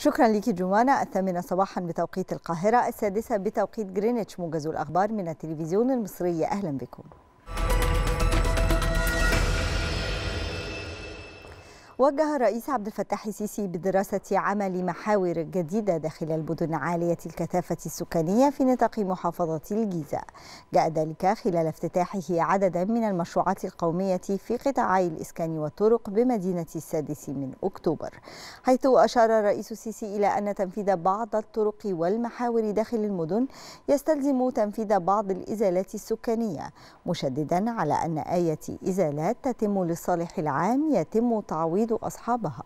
شكرا لك جوانا الثامنة صباحا بتوقيت القاهرة السادسة بتوقيت جرينتش موجز الأخبار من التلفزيون المصري أهلا بكم وجه الرئيس عبد الفتاح السيسي بدراسة عمل محاور جديدة داخل المدن عالية الكثافة السكانية في نطاق محافظة الجيزة جاء ذلك خلال افتتاحه عددا من المشروعات القومية في قطاعي الإسكان والطرق بمدينة السادس من أكتوبر حيث أشار الرئيس السيسي إلى أن تنفيذ بعض الطرق والمحاور داخل المدن يستلزم تنفيذ بعض الإزالات السكانية مشددا على أن آية إزالات تتم للصالح العام يتم تعويض تفيد أصحابها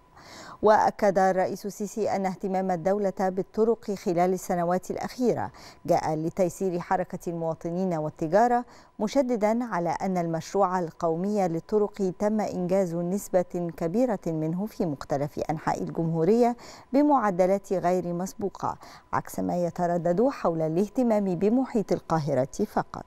وأكد الرئيس السيسي أن اهتمام الدولة بالطرق خلال السنوات الأخيرة جاء لتيسير حركة المواطنين والتجارة مشددا على أن المشروع القومي للطرق تم إنجاز نسبة كبيرة منه في مختلف أنحاء الجمهورية بمعدلات غير مسبوقة عكس ما يتردد حول الاهتمام بمحيط القاهرة فقط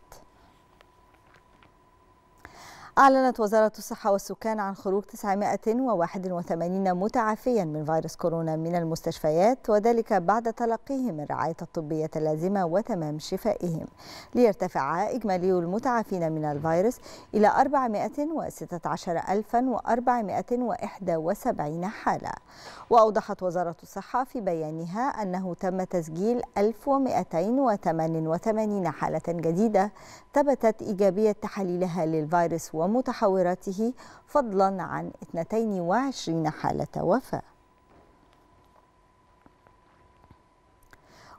أعلنت وزارة الصحة والسكان عن خروج 981 متعافيا من فيروس كورونا من المستشفيات وذلك بعد تلقيهم الرعاية الطبية اللازمة وتمام شفائهم ليرتفع إجمالي المتعافين من الفيروس إلى 416471 حالة وأوضحت وزارة الصحة في بيانها أنه تم تسجيل 1288 حالة جديدة ثبتت إيجابية تحاليلها للفيروس و ومتحوراته فضلا عن 22 حالة وفاة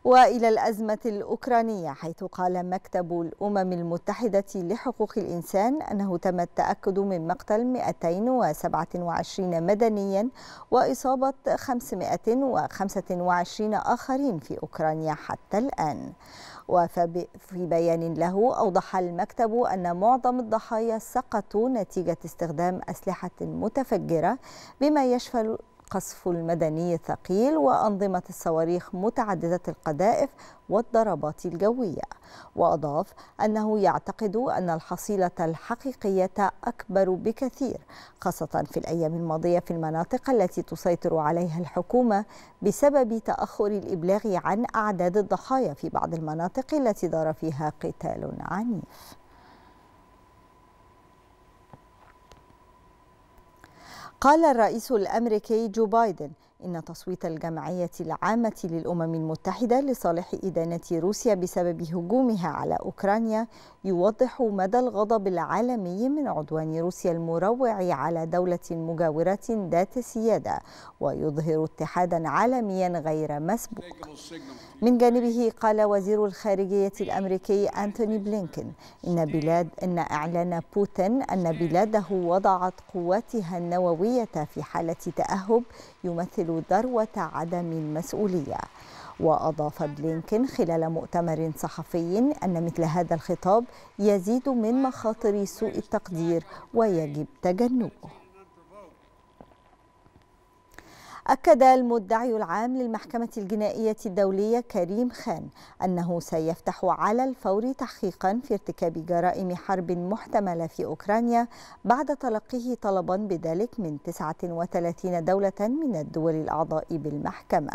والى الازمه الاوكرانيه حيث قال مكتب الامم المتحده لحقوق الانسان انه تم التاكد من مقتل 227 مدنيا واصابه 525 اخرين في اوكرانيا حتى الان وفي بيان له أوضح المكتب أن معظم الضحايا سقطوا نتيجة استخدام أسلحة متفجرة بما يشمل القصف المدني الثقيل وأنظمة الصواريخ متعددة القذائف والضربات الجوية وأضاف أنه يعتقد أن الحصيلة الحقيقية أكبر بكثير خاصة في الأيام الماضية في المناطق التي تسيطر عليها الحكومة بسبب تأخر الإبلاغ عن أعداد الضحايا في بعض المناطق التي دار فيها قتال عنيف قال الرئيس الامريكي جو بايدن إن تصويت الجمعية العامة للأمم المتحدة لصالح إدانة روسيا بسبب هجومها على أوكرانيا يوضح مدى الغضب العالمي من عدوان روسيا المروع على دولة مجاورة ذات سيادة ويظهر اتحادا عالميا غير مسبوق من جانبه قال وزير الخارجية الأمريكي أنتوني بلينكن إن بلاد إن إعلان بوتين أن بلاده وضعت قواتها النووية في حالة تأهب يمثل ذروة عدم المسؤولية وأضاف بلينكين خلال مؤتمر صحفي أن مثل هذا الخطاب يزيد من مخاطر سوء التقدير ويجب تجنبه أكد المدعي العام للمحكمة الجنائية الدولية كريم خان أنه سيفتح على الفور تحقيقا في ارتكاب جرائم حرب محتملة في أوكرانيا بعد تلقيه طلبا بذلك من 39 دولة من الدول الأعضاء بالمحكمة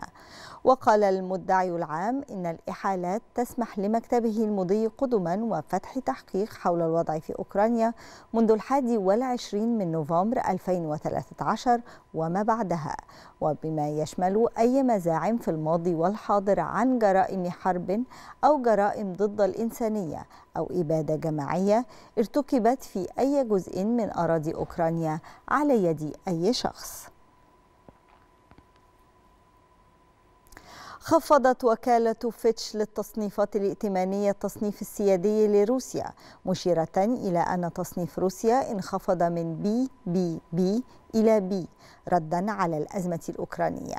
وقال المدعي العام إن الإحالات تسمح لمكتبه المضي قدما وفتح تحقيق حول الوضع في أوكرانيا منذ الحادي والعشرين من نوفمبر 2013 وما بعدها وبما يشمل أي مزاعم في الماضي والحاضر عن جرائم حرب أو جرائم ضد الإنسانية أو إبادة جماعية ارتكبت في أي جزء من أراضي أوكرانيا على يد أي شخص خفضت وكالة فيتش للتصنيفات الائتمانية التصنيف السيادي لروسيا مشيرة إلى أن تصنيف روسيا انخفض من بي بي بي إلى بي ردا على الأزمة الأوكرانية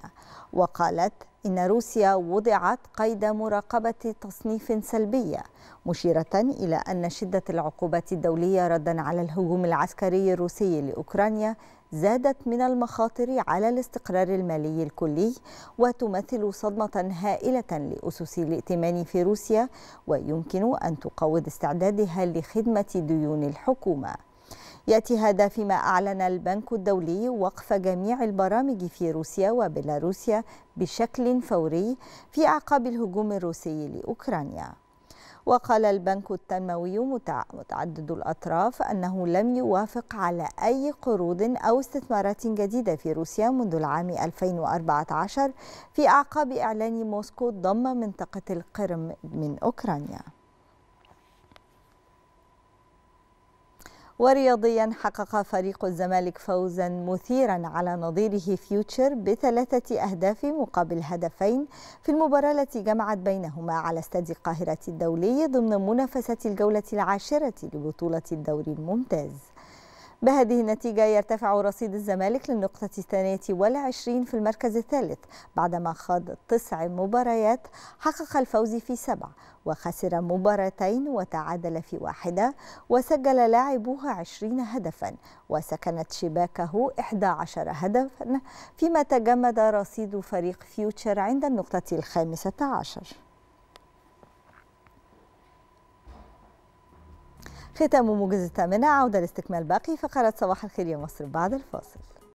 وقالت إن روسيا وضعت قيد مراقبة تصنيف سلبية مشيرة إلى أن شدة العقوبات الدولية ردا على الهجوم العسكري الروسي لأوكرانيا زادت من المخاطر على الاستقرار المالي الكلي وتمثل صدمة هائلة لأسس الائتمان في روسيا ويمكن أن تقوض استعدادها لخدمة ديون الحكومة يأتي هذا فيما أعلن البنك الدولي وقف جميع البرامج في روسيا وبيلاروسيا بشكل فوري في أعقاب الهجوم الروسي لأوكرانيا وقال البنك التنموي متعدد الأطراف أنه لم يوافق على أي قروض أو استثمارات جديدة في روسيا منذ العام 2014 في أعقاب إعلان موسكو ضم منطقة القرم من أوكرانيا ورياضيا حقق فريق الزمالك فوزا مثيرا على نظيره فيوتشر بثلاثة أهداف مقابل هدفين في المباراة التي جمعت بينهما على استاد القاهرة الدولي ضمن منافسة الجولة العاشرة لبطولة الدوري الممتاز بهذه النتيجة يرتفع رصيد الزمالك للنقطة الثانية والعشرين في المركز الثالث بعدما خاض تسع مباريات حقق الفوز في سبع وخسر مباراتين وتعادل في واحدة وسجل لاعبوها عشرين هدفا وسكنت شباكه 11 هدفا فيما تجمد رصيد فريق فيوتشر عند النقطة الخامسة عشر ختام موجز الثامنة عودة لاستكمال باقي فقرة صباح الخير يا مصر بعد الفاصل